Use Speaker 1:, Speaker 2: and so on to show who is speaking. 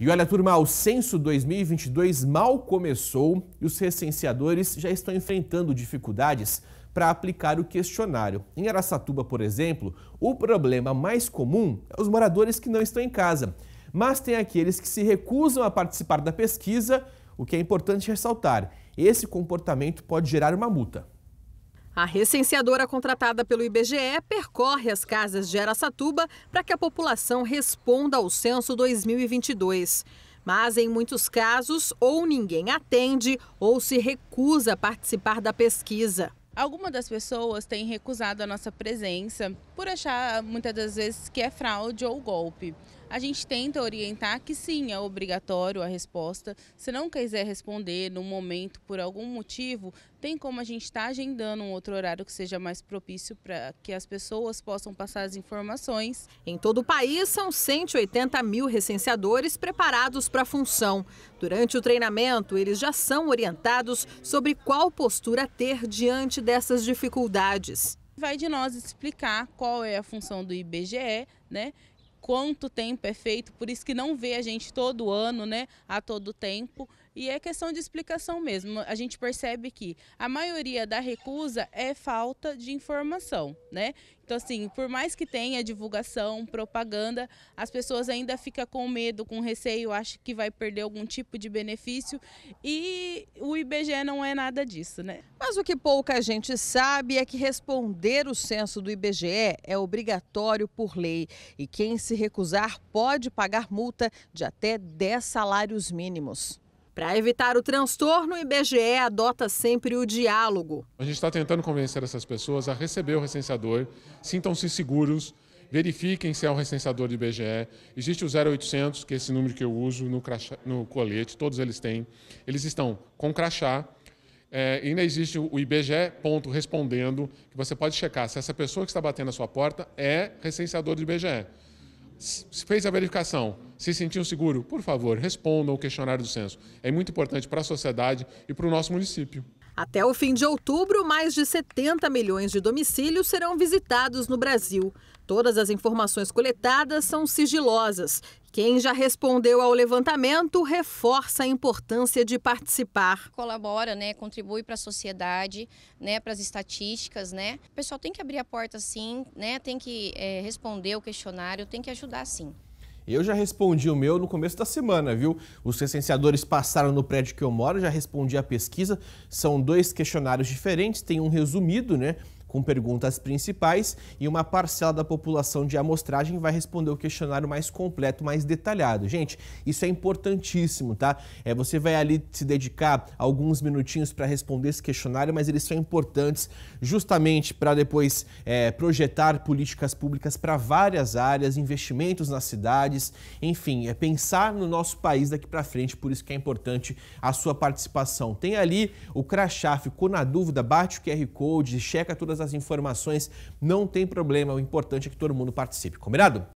Speaker 1: E olha, turma, o censo 2022 mal começou e os recenseadores já estão enfrentando dificuldades para aplicar o questionário. Em Aracatuba, por exemplo, o problema mais comum é os moradores que não estão em casa, mas tem aqueles que se recusam a participar da pesquisa, o que é importante ressaltar. Esse comportamento pode gerar uma multa.
Speaker 2: A recenseadora contratada pelo IBGE percorre as casas de Aracatuba para que a população responda ao censo 2022. Mas em muitos casos, ou ninguém atende ou se recusa a participar da pesquisa.
Speaker 3: Algumas das pessoas têm recusado a nossa presença por achar muitas das vezes que é fraude ou golpe a gente tenta orientar que sim, é obrigatório a resposta. Se não quiser responder no momento por algum motivo, tem como a gente estar tá agendando um outro horário que seja mais propício para que as pessoas possam passar as informações. Em
Speaker 2: todo o país, são 180 mil recenseadores preparados para a função. Durante o treinamento, eles já são orientados sobre qual postura ter diante dessas dificuldades.
Speaker 3: Vai de nós explicar qual é a função do IBGE, né? quanto tempo é feito, por isso que não vê a gente todo ano, né? A todo tempo. E é questão de explicação mesmo. A gente percebe que a maioria da recusa é falta de informação, né? Então, assim, por mais que tenha divulgação, propaganda, as pessoas ainda ficam com medo, com receio, acham que vai perder algum tipo de benefício. E o IBGE não é nada disso, né?
Speaker 2: Mas o que pouca gente sabe é que responder o censo do IBGE é obrigatório por lei. E quem se recusar pode pagar multa de até 10 salários mínimos. Para evitar o transtorno, o IBGE adota sempre o diálogo.
Speaker 4: A gente está tentando convencer essas pessoas a receber o recenseador, sintam-se seguros, verifiquem se é um recenseador do IBGE. Existe o 0800, que é esse número que eu uso no, crachá, no colete, todos eles têm. Eles estão com crachá. É, ainda existe o IBGE ponto respondendo, que você pode checar se essa pessoa que está batendo a sua porta é recenseador do IBGE fez a verificação, se sentiu seguro, por favor, respondam o questionário do censo. É muito importante para a sociedade e para o nosso município.
Speaker 2: Até o fim de outubro, mais de 70 milhões de domicílios serão visitados no Brasil. Todas as informações coletadas são sigilosas. Quem já respondeu ao levantamento reforça a importância de participar. Colabora, né, contribui para a sociedade, né, para as estatísticas, né. O pessoal tem que abrir a porta sim, né, tem que é, responder o questionário, tem que ajudar sim.
Speaker 1: Eu já respondi o meu no começo da semana, viu? Os recenseadores passaram no prédio que eu moro, já respondi a pesquisa. São dois questionários diferentes, tem um resumido, né? com perguntas principais e uma parcela da população de amostragem vai responder o questionário mais completo, mais detalhado. Gente, isso é importantíssimo, tá? É, você vai ali se dedicar alguns minutinhos para responder esse questionário, mas eles são importantes justamente para depois é, projetar políticas públicas para várias áreas, investimentos nas cidades, enfim, é pensar no nosso país daqui para frente, por isso que é importante a sua participação. Tem ali o crachá, ficou na dúvida, bate o QR Code, checa todas todas as informações, não tem problema, o importante é que todo mundo participe, combinado?